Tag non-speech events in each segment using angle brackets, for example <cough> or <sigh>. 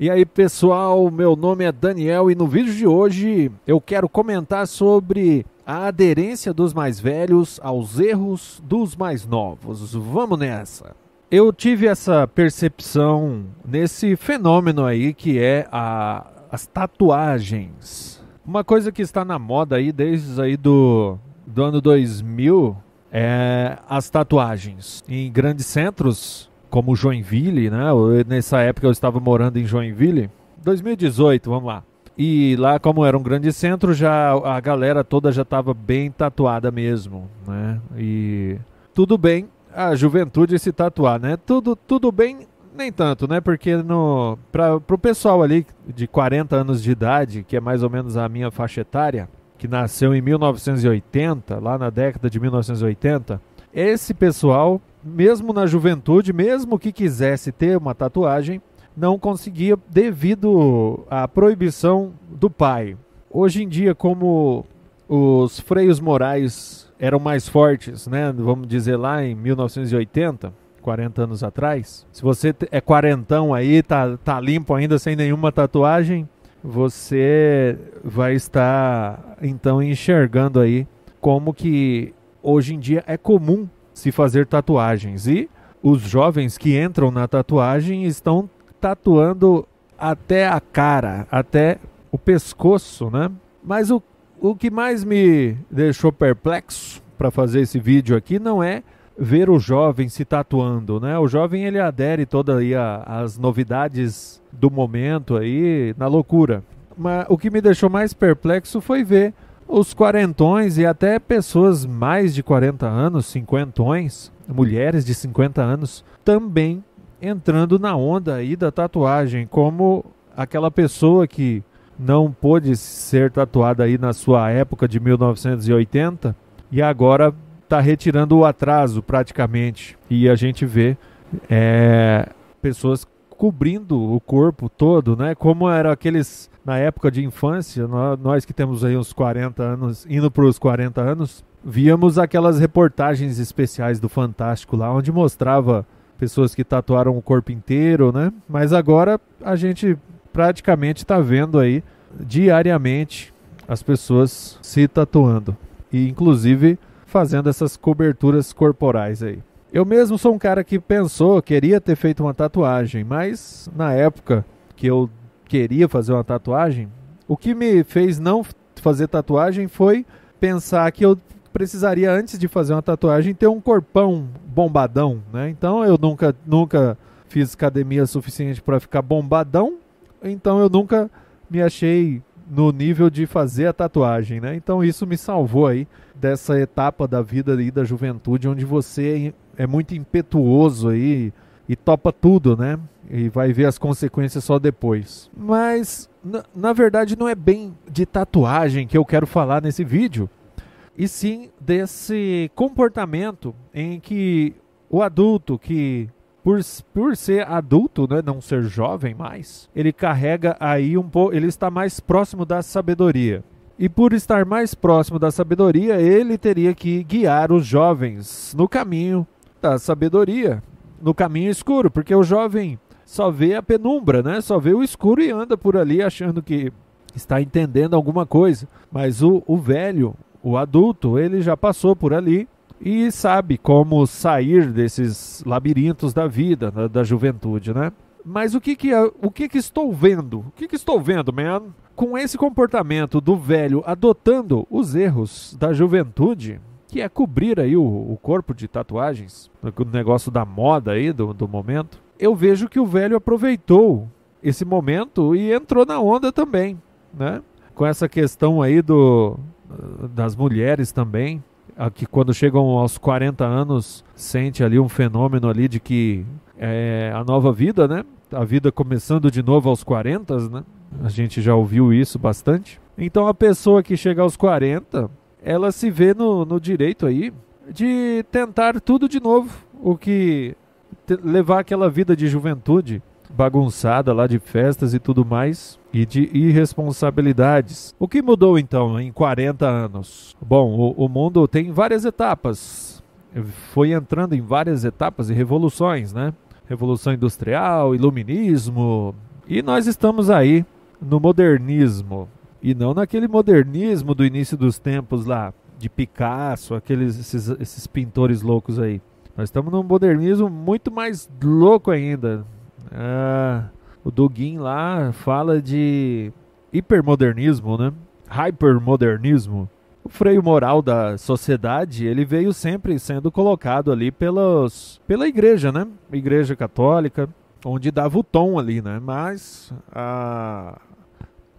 E aí pessoal, meu nome é Daniel e no vídeo de hoje eu quero comentar sobre a aderência dos mais velhos aos erros dos mais novos. Vamos nessa! Eu tive essa percepção nesse fenômeno aí que é a, as tatuagens. Uma coisa que está na moda aí desde aí do, do ano 2000 é as tatuagens. Em grandes centros como Joinville, né? Nessa época eu estava morando em Joinville, 2018, vamos lá. E lá, como era um grande centro, já a galera toda já estava bem tatuada mesmo, né? E tudo bem a juventude se tatuar, né? Tudo, tudo bem, nem tanto, né? Porque no para o pessoal ali de 40 anos de idade, que é mais ou menos a minha faixa etária, que nasceu em 1980, lá na década de 1980, esse pessoal mesmo na juventude, mesmo que quisesse ter uma tatuagem, não conseguia devido à proibição do pai. Hoje em dia, como os freios morais eram mais fortes, né? Vamos dizer lá em 1980, 40 anos atrás. Se você é quarentão aí, tá, tá limpo ainda sem nenhuma tatuagem, você vai estar então enxergando aí como que hoje em dia é comum se fazer tatuagens. E os jovens que entram na tatuagem estão tatuando até a cara, até o pescoço, né? Mas o, o que mais me deixou perplexo para fazer esse vídeo aqui não é ver o jovem se tatuando, né? O jovem ele adere toda aí às novidades do momento aí na loucura. Mas o que me deixou mais perplexo foi ver os quarentões e até pessoas mais de 40 anos, cinquentões, mulheres de 50 anos, também entrando na onda aí da tatuagem, como aquela pessoa que não pôde ser tatuada aí na sua época de 1980 e agora está retirando o atraso praticamente. E a gente vê é, pessoas cobrindo o corpo todo, né? Como eram aqueles na época de infância, nós que temos aí uns 40 anos, indo para os 40 anos, víamos aquelas reportagens especiais do Fantástico lá, onde mostrava pessoas que tatuaram o corpo inteiro, né? Mas agora a gente praticamente está vendo aí diariamente as pessoas se tatuando e inclusive fazendo essas coberturas corporais aí. Eu mesmo sou um cara que pensou, queria ter feito uma tatuagem, mas na época que eu queria fazer uma tatuagem, o que me fez não fazer tatuagem foi pensar que eu precisaria antes de fazer uma tatuagem ter um corpão bombadão, né? Então eu nunca nunca fiz academia suficiente para ficar bombadão, então eu nunca me achei no nível de fazer a tatuagem, né? Então isso me salvou aí dessa etapa da vida e da juventude onde você é muito impetuoso aí, e topa tudo, né? E vai ver as consequências só depois. Mas, na, na verdade, não é bem de tatuagem que eu quero falar nesse vídeo, e sim desse comportamento em que o adulto que por, por ser adulto, né, não ser jovem mais, ele carrega aí um pouco, ele está mais próximo da sabedoria. E por estar mais próximo da sabedoria, ele teria que guiar os jovens no caminho da sabedoria no caminho escuro, porque o jovem só vê a penumbra, né? Só vê o escuro e anda por ali achando que está entendendo alguma coisa. Mas o, o velho, o adulto, ele já passou por ali e sabe como sair desses labirintos da vida, da, da juventude, né? Mas o que que, o que que estou vendo? O que que estou vendo, man? Com esse comportamento do velho adotando os erros da juventude, que é cobrir aí o, o corpo de tatuagens, o negócio da moda aí do, do momento, eu vejo que o velho aproveitou esse momento e entrou na onda também, né? Com essa questão aí do das mulheres também, que quando chegam aos 40 anos sente ali um fenômeno ali de que é a nova vida, né? A vida começando de novo aos 40, né? A gente já ouviu isso bastante. Então a pessoa que chega aos 40, ela se vê no, no direito aí de tentar tudo de novo, o que levar aquela vida de juventude bagunçada lá de festas e tudo mais e de irresponsabilidades. O que mudou então em 40 anos? Bom, o, o mundo tem várias etapas. Foi entrando em várias etapas e revoluções, né? Revolução industrial, iluminismo, e nós estamos aí no modernismo. E não naquele modernismo do início dos tempos lá, de Picasso, aqueles esses, esses pintores loucos aí. Nós estamos num modernismo muito mais louco ainda. Ah, o Dugin lá fala de hipermodernismo, né? Hypermodernismo. O freio moral da sociedade, ele veio sempre sendo colocado ali pelos, pela igreja, né? Igreja católica, onde dava o tom ali, né? Mas a, ah,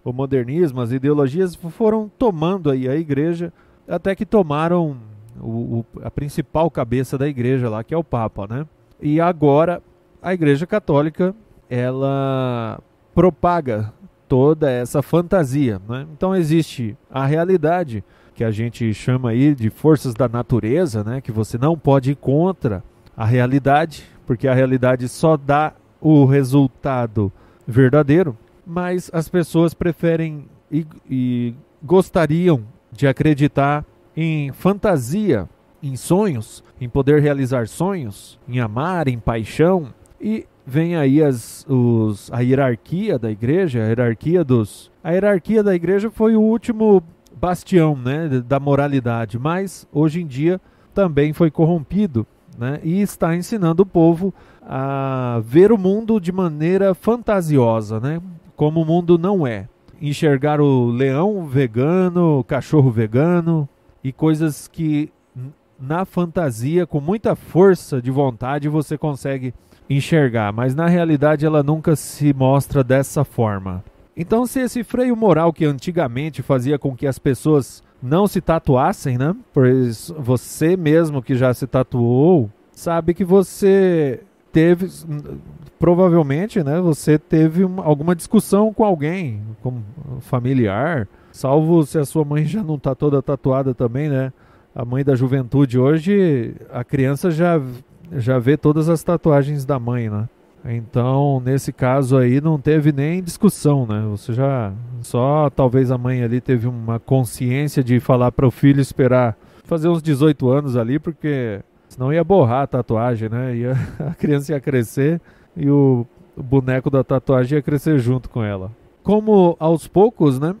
o modernismo, as ideologias foram tomando aí a igreja, até que tomaram o, o, a principal cabeça da igreja lá, que é o Papa, né? E agora a igreja católica, ela propaga toda essa fantasia, né? Então existe a realidade, que a gente chama aí de forças da natureza, né? Que você não pode ir contra a realidade, porque a realidade só dá o resultado verdadeiro, mas as pessoas preferem e, e gostariam de acreditar em fantasia, em sonhos, em poder realizar sonhos, em amar, em paixão. E vem aí as, os, a hierarquia da igreja, a hierarquia dos. A hierarquia da igreja foi o último bastião né, da moralidade, mas hoje em dia também foi corrompido né, e está ensinando o povo a ver o mundo de maneira fantasiosa, né, como o mundo não é. Enxergar o leão vegano, o cachorro vegano e coisas que na fantasia, com muita força de vontade, você consegue enxergar, mas na realidade ela nunca se mostra dessa forma. Então, se esse freio moral que antigamente fazia com que as pessoas não se tatuassem, né? Pois você mesmo que já se tatuou, sabe que você teve provavelmente, né, você teve uma, alguma discussão com alguém, com familiar, salvo se a sua mãe já não está toda tatuada também, né? A mãe da juventude hoje, a criança já já vê todas as tatuagens da mãe, né? Então, nesse caso aí, não teve nem discussão, né? Você já. Só talvez a mãe ali teve uma consciência de falar para o filho esperar fazer uns 18 anos ali, porque Senão ia borrar a tatuagem, né? Ia, <laughs> a criança ia crescer e o boneco da tatuagem ia crescer junto com ela. Como aos poucos, né?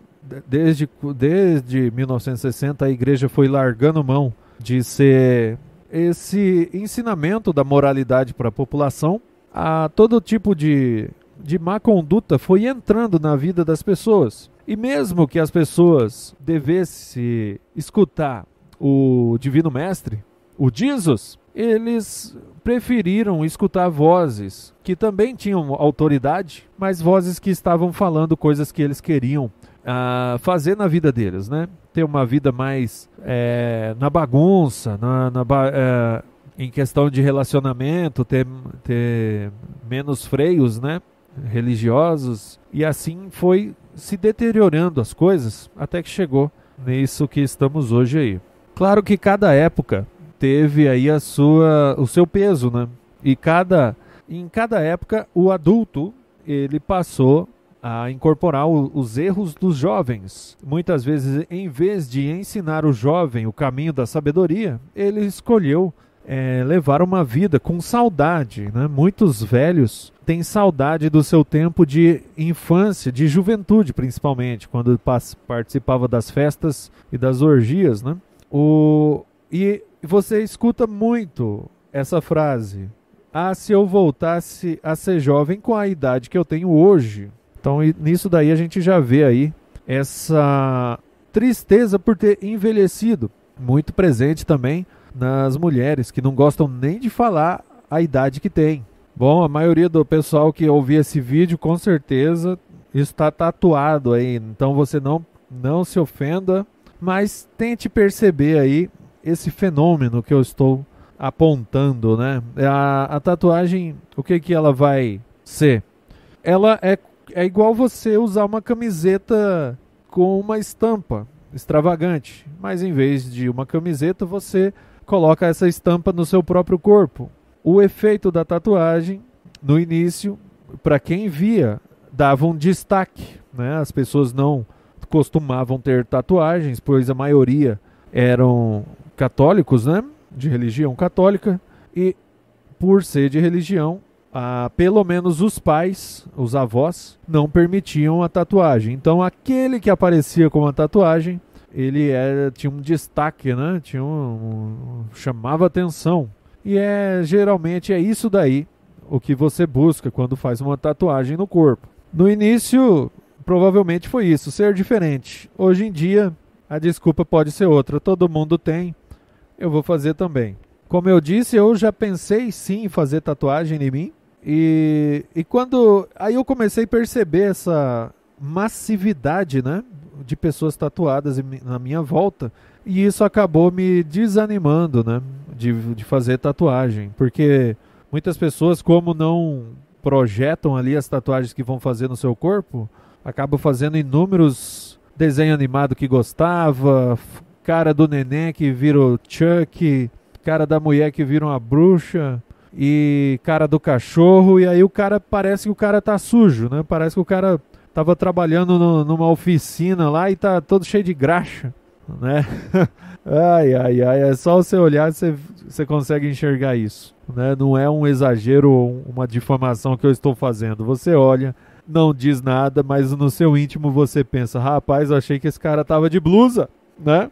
Desde, desde 1960 a igreja foi largando mão de ser esse ensinamento da moralidade para a população, a todo tipo de, de má conduta foi entrando na vida das pessoas. E mesmo que as pessoas devessem escutar o Divino Mestre, o Jesus, eles preferiram escutar vozes que também tinham autoridade, mas vozes que estavam falando coisas que eles queriam uh, fazer na vida deles, né? Ter uma vida mais é, na bagunça, na, na ba é, em questão de relacionamento, ter, ter menos freios, né? Religiosos. E assim foi se deteriorando as coisas até que chegou nisso que estamos hoje aí. Claro que cada época teve aí a sua, o seu peso, né? E cada, em cada época, o adulto ele passou a incorporar o, os erros dos jovens. Muitas vezes, em vez de ensinar o jovem o caminho da sabedoria, ele escolheu é, levar uma vida com saudade. Né? Muitos velhos têm saudade do seu tempo de infância, de juventude, principalmente, quando participava das festas e das orgias. Né? O, e você escuta muito essa frase. Ah, se eu voltasse a ser jovem com a idade que eu tenho hoje. Então, nisso daí a gente já vê aí essa tristeza por ter envelhecido, muito presente também nas mulheres que não gostam nem de falar a idade que tem. Bom, a maioria do pessoal que ouviu esse vídeo com certeza está tatuado aí, então você não não se ofenda, mas tente perceber aí esse fenômeno que eu estou apontando, né? É a, a tatuagem, o que que ela vai ser? Ela é, é igual você usar uma camiseta com uma estampa extravagante, mas em vez de uma camiseta, você coloca essa estampa no seu próprio corpo. O efeito da tatuagem, no início, para quem via, dava um destaque, né? As pessoas não costumavam ter tatuagens, pois a maioria eram católicos, né? De religião católica. E por ser de religião, a pelo menos os pais, os avós, não permitiam a tatuagem. Então aquele que aparecia com a tatuagem, ele era, é, tinha um destaque, né? Tinha um, um, chamava atenção. E é geralmente é isso daí o que você busca quando faz uma tatuagem no corpo. No início, provavelmente foi isso, ser diferente. Hoje em dia, a desculpa pode ser outra. Todo mundo tem eu vou fazer também. Como eu disse, eu já pensei sim em fazer tatuagem em mim. E, e quando. Aí eu comecei a perceber essa massividade, né? De pessoas tatuadas na minha volta. E isso acabou me desanimando, né? De, de fazer tatuagem. Porque muitas pessoas, como não projetam ali as tatuagens que vão fazer no seu corpo, acabam fazendo inúmeros desenho animado que gostava, cara do neném que vira o Chuck, cara da mulher que vira uma bruxa e cara do cachorro. E aí o cara parece que o cara tá sujo, né? Parece que o cara tava trabalhando no, numa oficina lá e tá todo cheio de graxa, né? <laughs> ai, ai, ai, é só você olhar você, você consegue enxergar isso, né? Não é um exagero ou uma difamação que eu estou fazendo. Você olha, não diz nada, mas no seu íntimo você pensa, rapaz, achei que esse cara tava de blusa, né?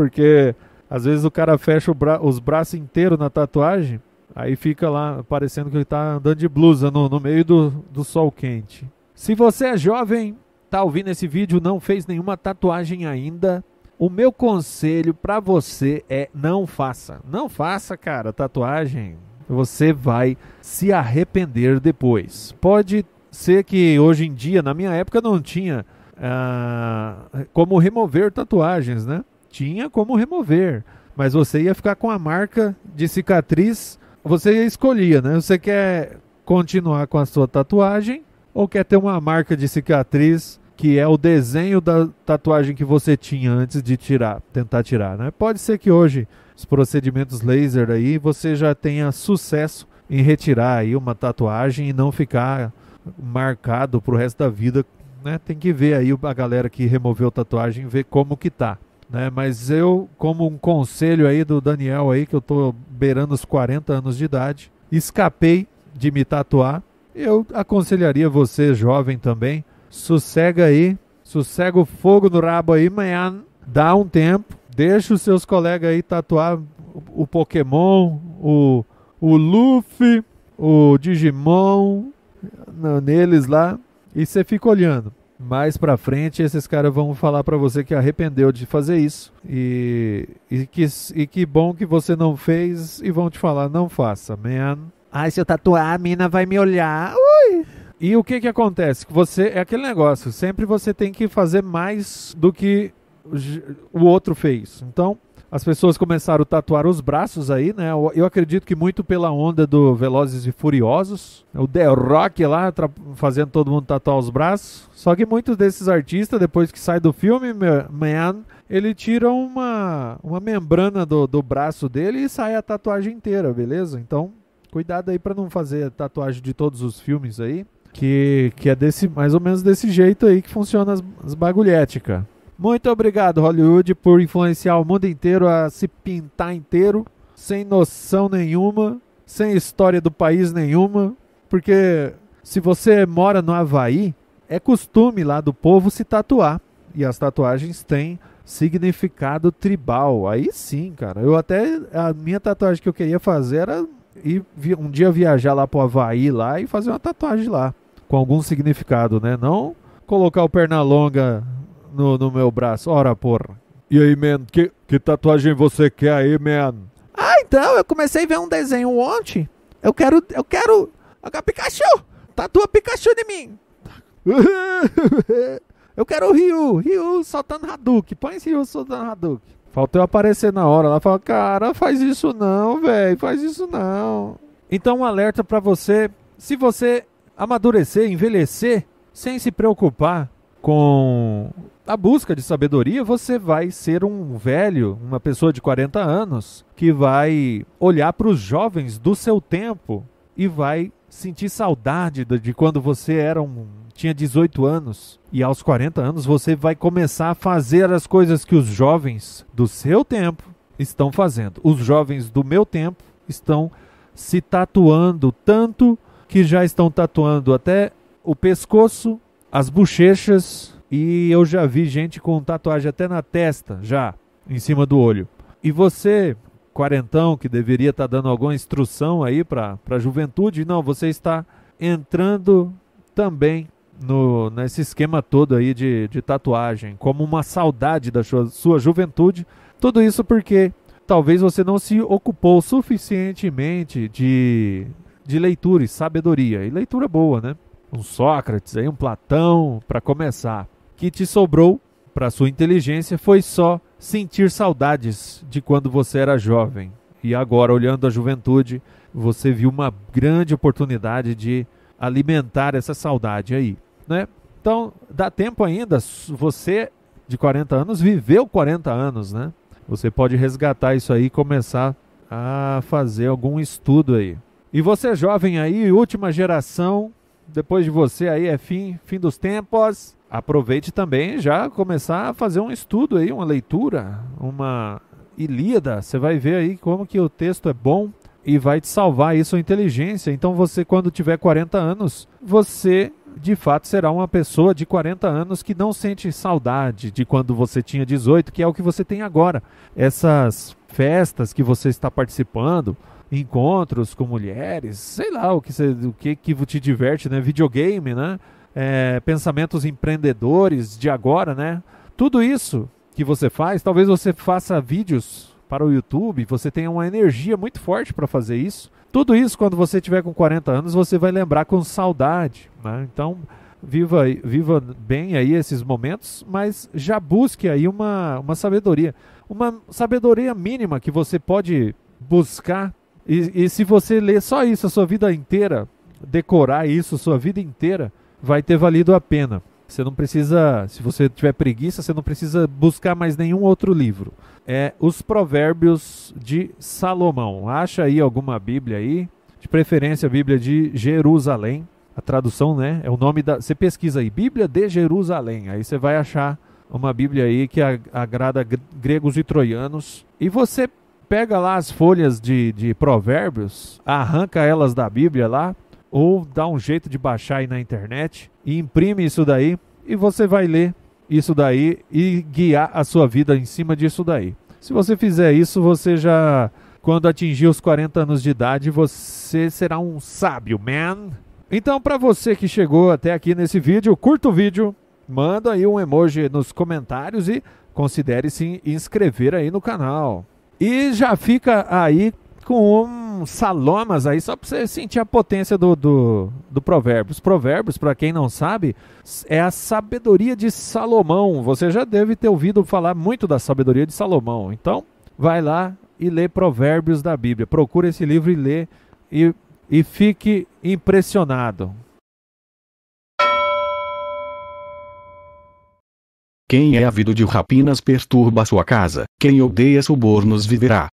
porque às vezes o cara fecha bra os braços inteiros na tatuagem, aí fica lá parecendo que ele tá andando de blusa no, no meio do, do sol quente. Se você é jovem, tá ouvindo esse vídeo, não fez nenhuma tatuagem ainda, o meu conselho para você é não faça. Não faça, cara, tatuagem. Você vai se arrepender depois. Pode ser que hoje em dia, na minha época, não tinha ah, como remover tatuagens, né? tinha como remover, mas você ia ficar com a marca de cicatriz. Você escolhia, né? Você quer continuar com a sua tatuagem ou quer ter uma marca de cicatriz que é o desenho da tatuagem que você tinha antes de tirar, tentar tirar, né? Pode ser que hoje os procedimentos laser aí você já tenha sucesso em retirar aí uma tatuagem e não ficar marcado pro resto da vida, né? Tem que ver aí a galera que removeu a tatuagem, ver como que tá. Né, mas eu, como um conselho aí do Daniel aí, que eu estou beirando os 40 anos de idade, escapei de me tatuar. Eu aconselharia você, jovem também, sossega aí, sossega o fogo no rabo aí, Manhã dá um tempo, deixa os seus colegas aí tatuar o Pokémon, o, o Luffy, o Digimon, neles lá, e você fica olhando mais para frente esses caras vão falar para você que arrependeu de fazer isso e, e, que, e que bom que você não fez e vão te falar não faça, man. Ai, se eu tatuar a mina vai me olhar. Ui! E o que que acontece? Você é aquele negócio, sempre você tem que fazer mais do que o outro fez. Então, as pessoas começaram a tatuar os braços aí, né? Eu acredito que muito pela onda do Velozes e Furiosos. Né? O The Rock lá fazendo todo mundo tatuar os braços. Só que muitos desses artistas, depois que sai do filme, man, ele tira uma, uma membrana do, do braço dele e sai a tatuagem inteira, beleza? Então, cuidado aí para não fazer tatuagem de todos os filmes aí. Que, que é desse mais ou menos desse jeito aí que funciona as, as muito obrigado, Hollywood, por influenciar o mundo inteiro a se pintar inteiro, sem noção nenhuma, sem história do país nenhuma. Porque se você mora no Havaí, é costume lá do povo se tatuar. E as tatuagens têm significado tribal. Aí sim, cara. Eu até. A minha tatuagem que eu queria fazer era ir um dia viajar lá pro Havaí lá e fazer uma tatuagem lá. Com algum significado, né? Não colocar o longa no, no meu braço. Ora, porra. E aí, man, que, que tatuagem você quer aí, man? Ah, então, eu comecei a ver um desenho ontem. Eu quero, eu quero... A Pikachu! Tatua Pikachu em mim! <laughs> eu quero o Ryu, Ryu soltando Hadouken. Põe esse Ryu soltando Hadouken. Faltou eu aparecer na hora Ela falou, cara, faz isso não, velho, faz isso não. Então um alerta para você, se você amadurecer, envelhecer, sem se preocupar com a busca de sabedoria, você vai ser um velho, uma pessoa de 40 anos, que vai olhar para os jovens do seu tempo e vai sentir saudade de quando você era um tinha 18 anos e aos 40 anos você vai começar a fazer as coisas que os jovens do seu tempo estão fazendo. Os jovens do meu tempo estão se tatuando tanto que já estão tatuando até o pescoço, as bochechas, e eu já vi gente com tatuagem até na testa, já, em cima do olho. E você, quarentão, que deveria estar tá dando alguma instrução aí para a juventude, não, você está entrando também no, nesse esquema todo aí de, de tatuagem, como uma saudade da sua, sua juventude. Tudo isso porque talvez você não se ocupou suficientemente de, de leitura e sabedoria. E leitura boa, né? Um Sócrates aí, um Platão, para começar que te sobrou para sua inteligência foi só sentir saudades de quando você era jovem. E agora, olhando a juventude, você viu uma grande oportunidade de alimentar essa saudade aí, né? Então, dá tempo ainda, você de 40 anos viveu 40 anos, né? Você pode resgatar isso aí e começar a fazer algum estudo aí. E você é jovem aí, última geração, depois de você aí é fim, fim dos tempos aproveite também já começar a fazer um estudo aí, uma leitura, uma Ilíada. Você vai ver aí como que o texto é bom e vai te salvar aí sua inteligência. Então você quando tiver 40 anos, você de fato será uma pessoa de 40 anos que não sente saudade de quando você tinha 18, que é o que você tem agora. Essas festas que você está participando, encontros com mulheres, sei lá o que você, o que que te diverte, né? Videogame, né? é, pensamentos empreendedores de agora, né? Tudo isso que você faz, talvez você faça vídeos para o YouTube, você tenha uma energia muito forte para fazer isso. Tudo isso, quando você tiver com 40 anos, você vai lembrar com saudade. Né? Então, viva, viva bem aí esses momentos, mas já busque aí uma, uma sabedoria. Uma sabedoria mínima que você pode buscar. E, e se você ler só isso a sua vida inteira, decorar isso a sua vida inteira, vai ter valido a pena. Você não precisa, se você tiver preguiça, você não precisa buscar mais nenhum outro livro. É Os Provérbios de Salomão. Acha aí alguma Bíblia aí, de preferência a Bíblia de Jerusalém. A tradução, né? É o nome da. Você pesquisa aí, Bíblia de Jerusalém. Aí você vai achar uma Bíblia aí que agrada gregos e troianos. E você pega lá as folhas de, de provérbios, arranca elas da Bíblia lá ou dá um jeito de baixar aí na internet e imprime isso daí e você vai ler isso daí e guiar a sua vida em cima disso daí. Se você fizer isso, você já quando atingir os 40 anos de idade, você será um sábio, man. Então, para você que chegou até aqui nesse vídeo, curta o vídeo, manda aí um emoji nos comentários e considere se inscrever aí no canal. E já fica aí com uma uns salomas aí só para você sentir a potência do, do, do Provérbios. Provérbios, para quem não sabe, é a sabedoria de Salomão. Você já deve ter ouvido falar muito da sabedoria de Salomão. Então, vai lá e lê Provérbios da Bíblia. Procura esse livro e lê e, e fique impressionado. Quem é ávido de rapinas perturba sua casa, quem odeia subornos viverá.